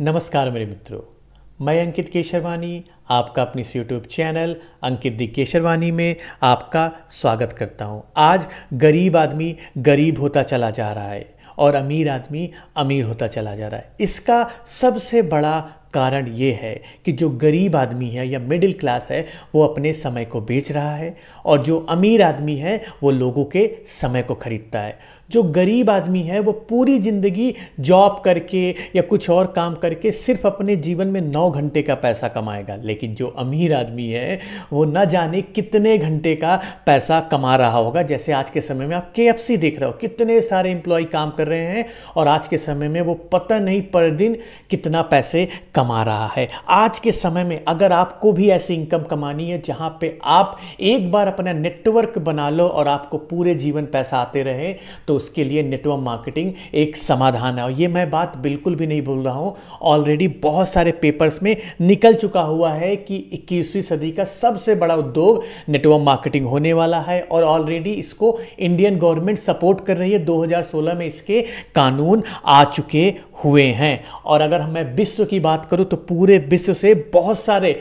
नमस्कार मेरे मित्रों मैं अंकित केशरवानी आपका अपने इस यूट्यूब चैनल अंकित दी केशरवानी में आपका स्वागत करता हूं। आज गरीब आदमी गरीब होता चला जा रहा है और अमीर आदमी अमीर होता चला जा रहा है इसका सबसे बड़ा कारण ये है कि जो गरीब आदमी है या मिडिल क्लास है वो अपने समय को बेच रहा है और जो अमीर आदमी है वो लोगों के समय को खरीदता है जो गरीब आदमी है वो पूरी ज़िंदगी जॉब करके या कुछ और काम करके सिर्फ अपने जीवन में नौ घंटे का पैसा कमाएगा लेकिन जो अमीर आदमी है वो न जाने कितने घंटे का पैसा कमा रहा होगा जैसे आज के समय में आप के देख रहे हो कितने सारे एम्प्लॉय काम कर रहे हैं और आज के समय में वो पता नहीं पर दिन कितना पैसे कमा रहा है आज के समय में अगर आपको भी ऐसी इनकम कमानी है जहाँ पे आप एक बार अपना नेटवर्क बना लो और आपको पूरे जीवन पैसा आते रहे तो उसके लिए नेटवर्क मार्केटिंग एक समाधान है और ये मैं बात बिल्कुल भी नहीं बोल रहा हूँ ऑलरेडी बहुत सारे पेपर्स में निकल चुका हुआ है कि इक्कीसवीं सदी का सबसे बड़ा उद्योग नेटवर्क मार्केटिंग होने वाला है और ऑलरेडी इसको इंडियन गवर्नमेंट सपोर्ट कर रही है 2016 में इसके कानून आ चुके हुए हैं और अगर मैं विश्व की बात करूँ तो पूरे विश्व से बहुत सारे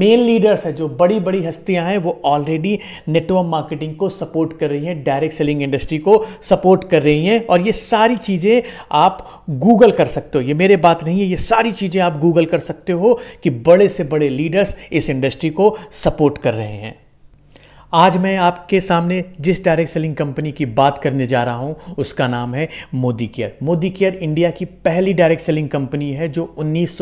मेन लीडर्स है जो बड़ी बड़ी हस्तियां हैं वो ऑलरेडी नेटवर्क मार्केटिंग को सपोर्ट कर रही हैं डायरेक्ट सेलिंग इंडस्ट्री को सपोर्ट कर रही हैं और ये सारी चीज़ें आप गूगल कर सकते हो ये मेरे बात नहीं है ये सारी चीज़ें आप गूगल कर सकते हो कि बड़े से बड़े लीडर्स इस इंडस्ट्री को सपोर्ट कर रहे हैं आज मैं आपके सामने जिस डायरेक्ट सेलिंग कंपनी की बात करने जा रहा हूं उसका नाम है Modicare Modicare India की पहली डायरेक्ट सेलिंग कंपनी है जो उन्नीस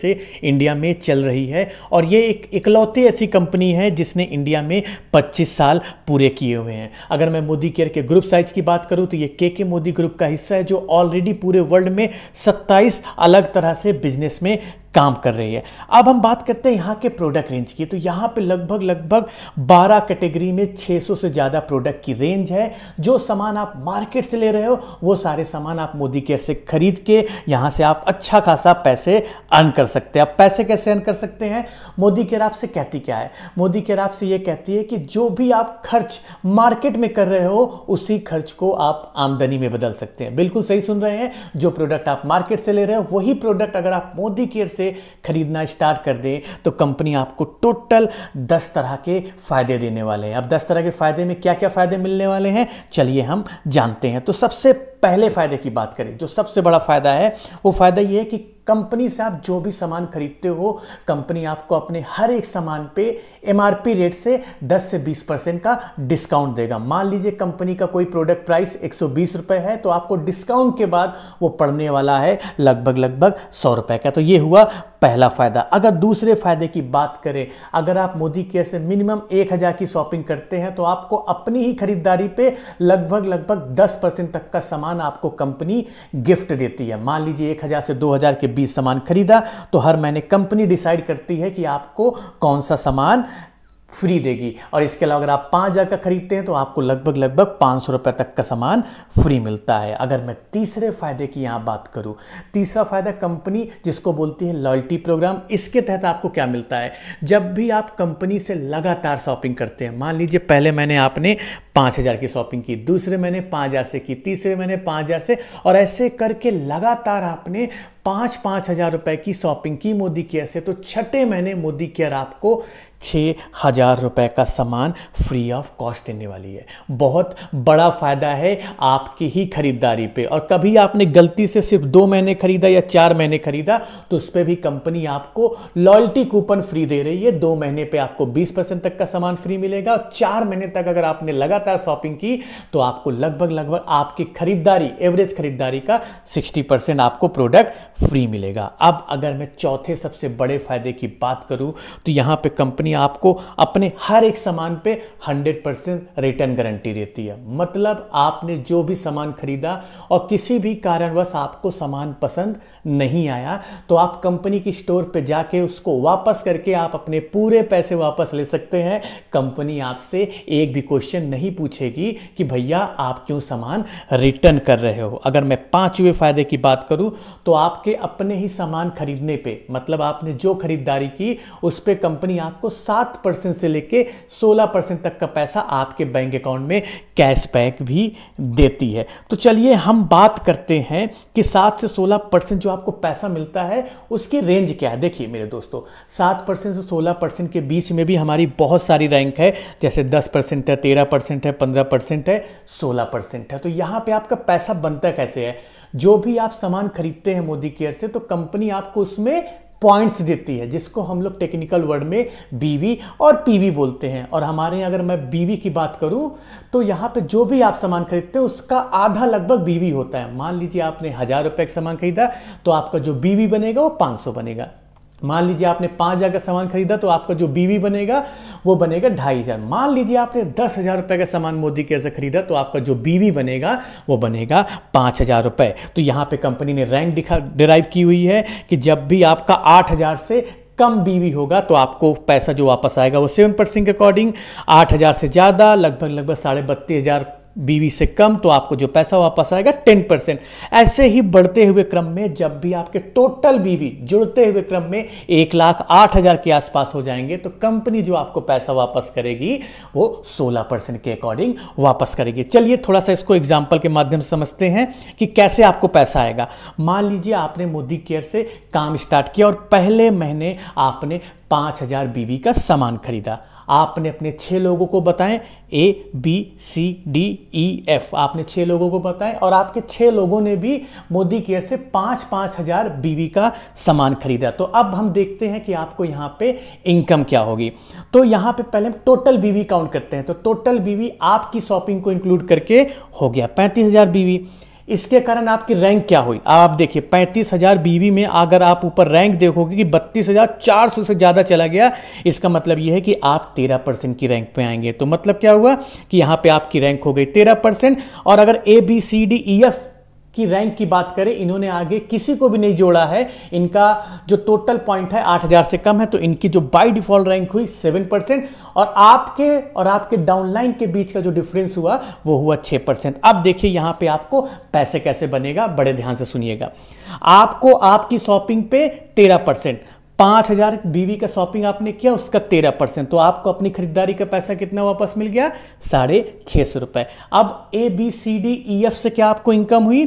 से इंडिया में चल रही है और ये एक इकलौती ऐसी कंपनी है जिसने इंडिया में 25 साल पूरे किए हुए हैं अगर मैं मोदी केयर के ग्रुप साइज की बात करूँ तो ये के के मोदी ग्रुप का हिस्सा है जो ऑलरेडी पूरे वर्ल्ड में सत्ताईस अलग तरह से बिजनेस में काम कर रही है अब हम बात करते हैं यहाँ के प्रोडक्ट रेंज की तो यहाँ पे लगभग लगभग 12 कैटेगरी में 600 से ज़्यादा प्रोडक्ट की रेंज है जो सामान आप मार्केट से ले रहे हो वो सारे सामान आप मोदी केयर से खरीद के यहाँ से आप अच्छा खासा पैसे अर्न कर सकते हैं आप पैसे कैसे अर्न कर सकते हैं मोदी केयर आपसे कहती क्या है मोदी केयर आपसे ये कहती है कि जो भी आप खर्च मार्केट में कर रहे हो उसी खर्च को आप आमदनी में बदल सकते हैं बिल्कुल सही सुन रहे हैं जो प्रोडक्ट आप मार्केट से ले रहे हो वही प्रोडक्ट अगर आप मोदी केयर से से खरीदना स्टार्ट कर दें तो कंपनी आपको टोटल दस तरह के फ़ायदे देने वाले हैं अब दस तरह के फ़ायदे में क्या क्या फ़ायदे मिलने वाले हैं चलिए हम जानते हैं तो सबसे पहले फ़ायदे की बात करें जो सबसे बड़ा फ़ायदा है वो फ़ायदा ये है कि कंपनी से आप जो भी सामान खरीदते हो कंपनी आपको अपने हर एक सामान पे एमआरपी रेट से 10 से 20 परसेंट का डिस्काउंट देगा मान लीजिए कंपनी का कोई प्रोडक्ट प्राइस एक रुपए है तो आपको डिस्काउंट के बाद वो पड़ने वाला है लगभग लगभग सौ रुपए का तो ये हुआ पहला फ़ायदा अगर दूसरे फायदे की बात करें अगर आप मोदी केयर से मिनिमम एक हज़ार की शॉपिंग करते हैं तो आपको अपनी ही खरीदारी पे लगभग लगभग दस परसेंट तक का सामान आपको कंपनी गिफ्ट देती है मान लीजिए एक हज़ार से दो हज़ार के बीच सामान खरीदा तो हर महीने कंपनी डिसाइड करती है कि आपको कौन सा सामान फ्री देगी और इसके अलावा अगर आप पाँच हज़ार का खरीदते हैं तो आपको लगभग लगभग पाँच सौ रुपये तक का सामान फ्री मिलता है अगर मैं तीसरे फ़ायदे की यहाँ बात करूँ तीसरा फ़ायदा कंपनी जिसको बोलती है लॉयल्टी प्रोग्राम इसके तहत आपको क्या मिलता है जब भी आप कंपनी से लगातार शॉपिंग करते हैं मान लीजिए पहले मैंने आपने पाँच हज़ार की शॉपिंग की दूसरे महीने पाँच हज़ार से की तीसरे महीने पाँच हज़ार से और ऐसे करके लगातार आपने पाँच पाँच हज़ार रुपये की शॉपिंग की मोदी केयर से तो छठे महीने मोदी केयर आपको छः हज़ार रुपये का सामान फ्री ऑफ कॉस्ट देने वाली है बहुत बड़ा फ़ायदा है आपकी ही खरीदारी पे और कभी आपने गलती से सिर्फ दो महीने ख़रीदा या चार महीने ख़रीदा तो उस पर भी कंपनी आपको लॉयल्टी कूपन फ्री दे रही है दो महीने पे आपको 20 परसेंट तक का सामान फ्री मिलेगा और चार महीने तक अगर आपने लगातार शॉपिंग की तो आपको लगभग लगभग आपकी खरीदारी एवरेज खरीदारी का सिक्सटी परसेंट आपको प्रोडक्ट फ्री मिलेगा अब अगर मैं चौथे सबसे बड़े फायदे की बात करूँ तो यहां पर कंपनी कंपनी आपको अपने हर एक सामान पे 100 परसेंट रिटर्न गारंटी देती है मतलब आपने जो भी सामान खरीदा और किसी भी कारणवश आपको सामान पसंद नहीं आया तो आप कंपनी की स्टोर पे जाके उसको वापस करके आप अपने पूरे पैसे वापस ले सकते हैं कंपनी आपसे एक भी क्वेश्चन नहीं पूछेगी कि भैया आप क्यों सामान रिटर्न कर रहे हो अगर मैं पाँचवें फायदे की बात करूं तो आपके अपने ही सामान खरीदने पे मतलब आपने जो खरीदारी की उस पर कंपनी आपको सात परसेंट से लेके सोलह परसेंट तक का पैसा आपके बैंक अकाउंट में कैशबैक भी देती है तो चलिए हम बात करते हैं कि सात से सोलह परसेंट जो आपको पैसा मिलता है उसकी रेंज क्या है देखिए मेरे दोस्तों सात परसेंट से सोलह परसेंट के बीच में भी हमारी बहुत सारी रैंक है जैसे दस परसेंट है तेरह परसेंट है पंद्रह परसेंट है सोलह परसेंट है तो यहाँ पे आपका पैसा बनता कैसे है जो भी आप सामान खरीदते हैं मोदी केयर से तो कंपनी आपको उसमें पॉइंट्स देती है जिसको हम लोग टेक्निकल वर्ड में बीवी और पीवी बोलते हैं और हमारे यहाँ अगर मैं बीवी की बात करूँ तो यहाँ पे जो भी आप सामान खरीदते हैं उसका आधा लगभग बीवी होता है मान लीजिए आपने हज़ार रुपये का सामान खरीदा तो आपका जो बीवी बनेगा वो पाँच बनेगा मान लीजिए आपने पाँच हज़ार का सामान खरीदा तो आपका जो बीवी बनेगा वो बनेगा ढाई हज़ार मान लीजिए आपने दस हज़ार रुपये का सामान मोदी के ऐसे खरीदा तो आपका जो बीवी बनेगा वो बनेगा पाँच हज़ार रुपये तो यहाँ पे कंपनी ने रैंक दिखा डिराइव की हुई है कि जब भी आपका आठ हज़ार से कम बीवी होगा तो आपको पैसा जो वापस आएगा वो सेवन परसेंट के अकॉर्डिंग आठ हज़ार से ज़्यादा लगभग लगभग साढ़े बत्तीस हज़ार बीवी से कम तो आपको जो पैसा वापस आएगा टेन परसेंट ऐसे ही बढ़ते हुए क्रम में जब भी आपके टोटल बीवी जुड़ते हुए क्रम में एक लाख आठ हजार के आसपास हो जाएंगे तो कंपनी जो आपको पैसा वापस करेगी वो सोलह परसेंट के अकॉर्डिंग वापस करेगी चलिए थोड़ा सा इसको एग्जाम्पल के माध्यम से समझते हैं कि कैसे आपको पैसा आएगा मान लीजिए आपने मोदी केयर से काम स्टार्ट किया और पहले महीने आपने पाँच हज़ार बीवी का सामान खरीदा आपने अपने छः लोगों को बताएं A B C D E F आपने छः लोगों को बताएं और आपके छः लोगों ने भी मोदी केयर से पाँच पाँच हज़ार बीवी का सामान खरीदा तो अब हम देखते हैं कि आपको यहाँ पे इनकम क्या होगी तो यहाँ पे पहले हम टोटल बीवी काउंट करते हैं तो टोटल बीवी आपकी शॉपिंग को इंक्लूड करके हो गया पैंतीस हज़ार बीवी इसके कारण आपकी रैंक क्या हुई आप देखिए पैंतीस हज़ार बीवी में अगर आप ऊपर रैंक देखोगे कि बत्तीस हज़ार चार सौ से ज़्यादा चला गया इसका मतलब यह है कि आप तेरह परसेंट की रैंक पे आएंगे तो मतलब क्या हुआ कि यहाँ पे आपकी रैंक हो गई तेरह परसेंट और अगर A B C D E F की रैंक की बात करें इन्होंने आगे किसी को भी नहीं जोड़ा है इनका जो टोटल पॉइंट है 8000 से कम है तो इनकी जो बाय डिफॉल्ट रैंक हुई 7 परसेंट और आपके और आपके डाउनलाइन के बीच का जो डिफरेंस हुआ वो हुआ 6 परसेंट अब देखिए यहाँ पे आपको पैसे कैसे बनेगा बड़े ध्यान से सुनिएगा आपको आपकी शॉपिंग पे तेरह परसेंट पाँच हजार बीवी का शॉपिंग आपने किया उसका तेरह परसेंट तो आपको अपनी खरीदारी का पैसा कितना वापस मिल गया साढ़े छः सौ रुपये अब A B C D E F से क्या आपको इनकम हुई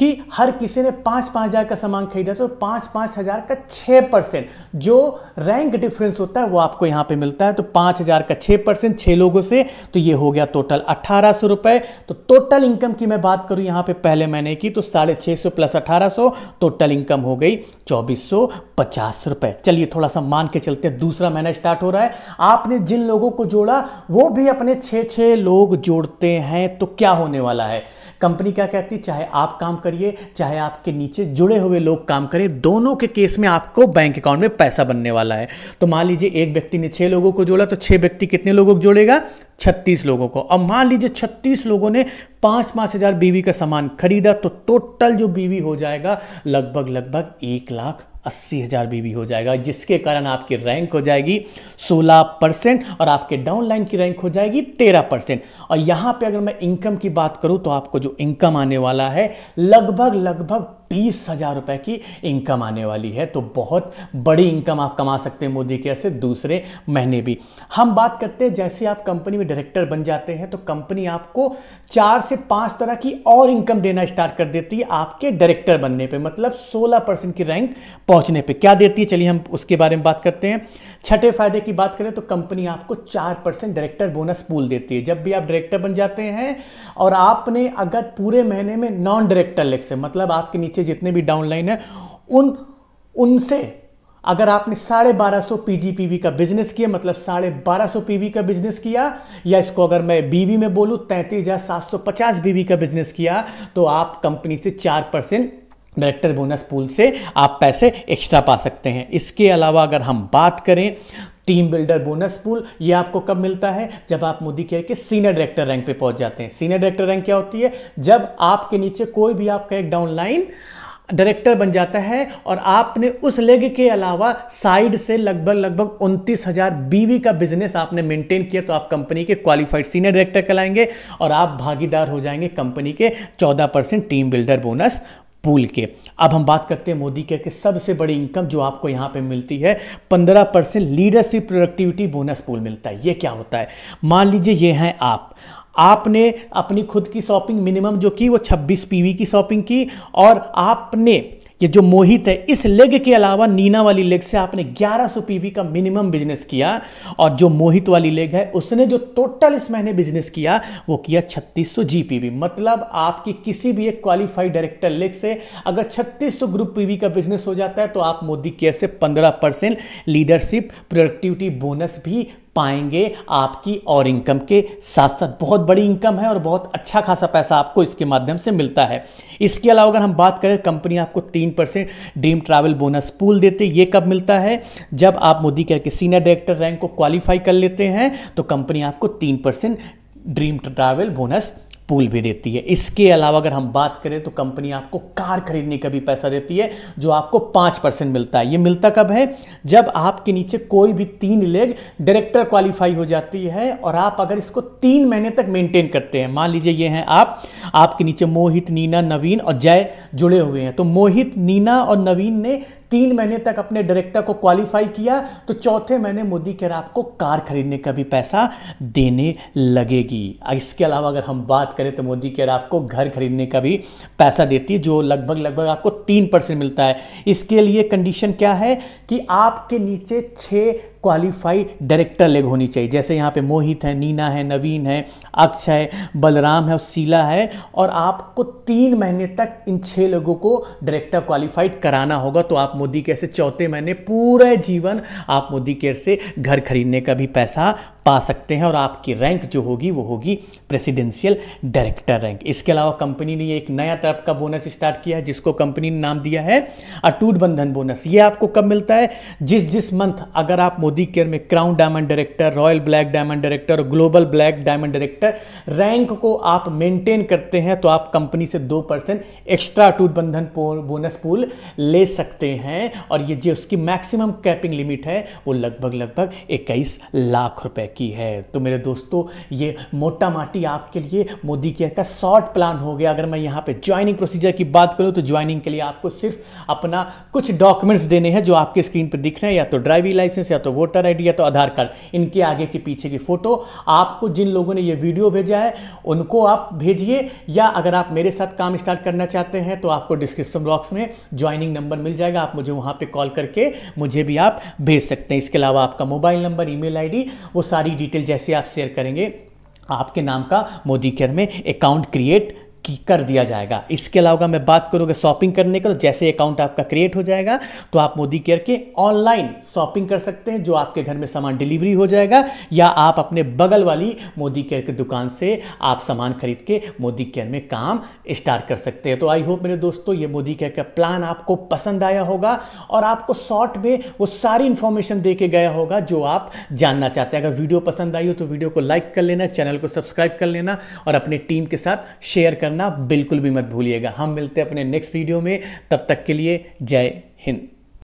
कि हर किसी ने पाँच पाँच हज़ार का सामान खरीदा तो पाँच पाँच हज़ार का छः परसेंट जो रैंक डिफरेंस होता है वो आपको यहाँ पे मिलता है तो पाँच हज़ार का छः परसेंट छः लोगों से तो ये हो गया टोटल अट्ठारह सौ रुपये तो टोटल इनकम की मैं बात करूँ यहाँ पे पहले मैंने की तो साढ़े छः सौ प्लस अठारह सौ टोटल इनकम हो गई चौबीस सौ पचास रुपये है चलिए थोड़ा सा मान के चलते हैं दूसरा महीना स्टार्ट हो रहा है आपने जिन लोगों को जोड़ा वो भी अपने छः छः लोग जोड़ते हैं तो क्या होने वाला है कंपनी क्या कहती चाहे आप काम करिए चाहे आपके नीचे जुड़े हुए लोग काम करें दोनों के केस में आपको बैंक अकाउंट में पैसा बनने वाला है तो मान लीजिए एक व्यक्ति ने छः लोगों को जोड़ा तो छः व्यक्ति कितने लोगों को जोड़ेगा छत्तीस लोगों को अब मान लीजिए छत्तीस लोगों ने पाँच पाँच हज़ार बीवी का सामान खरीदा तो टोटल जो बीवी हो जाएगा लगभग लगभग एक लाख अस्सी हज़ार बीबी हो जाएगा जिसके कारण आपकी रैंक हो जाएगी सोलह परसेंट और आपके डाउन लाइन की रैंक हो जाएगी तेरह परसेंट और यहाँ पे अगर मैं इनकम की बात करूँ तो आपको जो इनकम आने वाला है लगभग लगभग बीस हज़ार रुपए की इनकम आने वाली है तो बहुत बड़ी इनकम आप कमा सकते हैं मोदी केयर से दूसरे महीने भी हम बात करते हैं जैसे आप कंपनी में डायरेक्टर बन जाते हैं तो कंपनी आपको चार से पांच तरह की और इनकम देना स्टार्ट कर देती है आपके डायरेक्टर बनने पर मतलब सोलह परसेंट की रैंक पहुंचने पर क्या देती है चलिए हम उसके बारे में बात करते हैं छठे फायदे की बात करें तो कंपनी आपको चार परसेंट डायरेक्टर बोनस पूल देती है जब भी आप डायरेक्टर बन जाते हैं और आपने अगर पूरे महीने में नॉन डायरेक्टर लेक्स मतलब आपके नीचे नीचे जितने भी डाउनलाइन है उन उनसे अगर आपने साढ़े बारह सौ पी का बिजनेस किया मतलब साढ़े बारह सौ पी का बिजनेस किया या इसको अगर मैं बीवी में बोलूँ तैंतीस हज़ार सात सौ पचास बीवी का बिजनेस किया तो आप कंपनी से चार परसेंट डायरेक्टर बोनस पूल से आप पैसे एक्स्ट्रा पा सकते हैं इसके अलावा अगर हम बात करें टीम बिल्डर बोनस पूल ये आपको कब मिलता है जब आप मोदी केयर के सीनियर डायरेक्टर रैंक पे पहुंच जाते हैं सीनियर डायरेक्टर रैंक क्या होती है जब आपके नीचे कोई भी आपका एक डाउनलाइन डायरेक्टर बन जाता है और आपने उस लेग के अलावा साइड से लगभग लगभग उनतीस हजार बीवी का बिजनेस आपने मेंटेन किया तो आप कंपनी के क्वालिफाइड सीनियर डायरेक्टर कहलाएंगे और आप भागीदार हो जाएंगे कंपनी के 14 percent team builder bonus pool के अब हम बात करते हैं मोदी केयर के सबसे बड़ी इनकम जो आपको यहाँ पे मिलती है पंद्रह percent leadership productivity bonus pool मिलता है ये क्या होता है मान लीजिए ये हैं आप आपने अपनी खुद की शॉपिंग मिनिमम जो की वो 26 पीवी की शॉपिंग की और आपने ये जो मोहित है इस लेग के अलावा नीना वाली लेग से आपने 1100 पीवी का मिनिमम बिजनेस किया और जो मोहित वाली लेग है उसने जो टोटल इस महीने बिजनेस किया वो किया 3600 जीपीवी मतलब आपकी किसी भी एक क्वालिफाइड डायरेक्टर लेग से अगर 3600 ग्रुप पीवी का बिजनेस हो जाता है तो आप मोदी केयर से 15 लीडरशिप प्रोडक्टिविटी बोनस भी पाएंगे आपकी और इनकम के साथ साथ बहुत बड़ी इनकम है और बहुत अच्छा खासा पैसा आपको इसके माध्यम से मिलता है इसके अलावा अगर हम बात करें कंपनी आपको तीन percent dream travel bonus pool देते ये कब मिलता है जब आप मोदी केयर के सीनियर डायरेक्टर रैंक को क्वालिफाई कर लेते हैं तो कंपनी आपको तीन percent dream travel bonus pool भी देती है इसके अलावा अगर हम बात करें तो कंपनी आपको कार खरीदने का भी पैसा देती है जो आपको पांच परसेंट मिलता है ये मिलता कब है जब आपके नीचे कोई भी तीन लेग डायरेक्टर क्वालिफाई हो जाती है और आप अगर इसको तीन महीने तक मेंटेन करते हैं मान लीजिए ये हैं आप आपके नीचे मोहित नीना नवीन और जय जुड़े हुए हैं तो मोहित नीना और नवीन ने तीन महीने तक अपने डायरेक्टर को क्वालिफाई किया तो चौथे महीने मोदी के रहा को कार खरीदने का भी पैसा देने लगेगी इसके अलावा अगर हम बात करें तो मोदी रहा आपको घर खरीदने का भी पैसा देती है जो लगभग लगभग आपको तीन परसेंट मिलता है इसके लिए कंडीशन क्या है कि आपके नीचे छः क्वालिफाइड डायरेक्टर लेग होनी चाहिए जैसे यहाँ पे मोहित है नीना है नवीन है अक्षय बलराम है और शीला है और आपको तीन महीने तक इन छः लोगों को डायरेक्टर क्वालिफाइड कराना होगा तो आप मोदी केयर से चौथे महीने पूरे जीवन आप मोदी केयर से घर खरीदने का भी पैसा पा सकते हैं और आपकी रैंक जो होगी वो होगी प्रेसिडेंशियल डायरेक्टर रैंक इसके अलावा कंपनी ने एक नया तरफ का बोनस स्टार्ट किया है जिसको कंपनी ने नाम दिया है अटूट बंधन बोनस ये आपको कब मिलता है जिस जिस मंथ अगर आप मोदी केयर में crown diamond director royal black diamond director और global black diamond director rank को आप मेंटेन करते हैं तो आप कंपनी से दो परसेंट एक्स्ट्रा अटूट बंधन बोनस पूल ले सकते हैं और ये जो उसकी मैक्सिमम कैपिंग लिमिट है वो लगभग लगभग इक्कीस लाख रुपए की है तो मेरे दोस्तों ये मोटा माटी आपके लिए मोदी केयर का शॉर्ट प्लान हो गया अगर मैं यहाँ पे ज्वाइनिंग प्रोसीजर की बात करूँ तो ज्वाइनिंग के लिए आपको सिर्फ अपना कुछ डॉक्यूमेंट्स देने हैं जो आपके स्क्रीन पर दिख रहे हैं या तो ड्राइविंग लाइसेंस या तो वोटर आई या तो आधार कार्ड इनके आगे के पीछे की फोटो आपको जिन लोगों ने ये वीडियो भेजा है उनको आप भेजिए या अगर आप मेरे साथ काम स्टार्ट करना चाहते हैं तो आपको डिस्क्रिप्शन बॉक्स में ज्वाइनिंग नंबर मिल जाएगा आप मुझे वहाँ पर कॉल करके मुझे भी आप भेज सकते हैं इसके अलावा आपका मोबाइल नंबर ईमेल आईडी वो सारे सारी डिटेल जैसे आप शेयर करेंगे आपके नाम का मोदी केयर में अकाउंट क्रिएट कि कर दिया जाएगा इसके अलावा मैं बात करूँगा शॉपिंग करने का तो जैसे अकाउंट आपका क्रिएट हो जाएगा तो आप मोदी केयर के ऑनलाइन शॉपिंग कर सकते हैं जो आपके घर में सामान डिलीवरी हो जाएगा या आप अपने बगल वाली मोदी केयर की दुकान से आप सामान खरीद के मोदी केयर में काम स्टार्ट कर सकते हैं तो आई होप मेरे दोस्तों ये मोदी केयर का प्लान आपको पसंद आया होगा और आपको शॉर्ट में वो सारी इन्फॉर्मेशन दे के गया होगा जो आप जानना चाहते हैं अगर वीडियो पसंद आई हो तो वीडियो को लाइक कर लेना चैनल को सब्सक्राइब कर लेना और अपनी टीम के साथ शेयर कर करना बिल्कुल भी मत भूलिएगा हम मिलते हैं अपने नेक्स्ट वीडियो में तब तक के लिए जय हिंद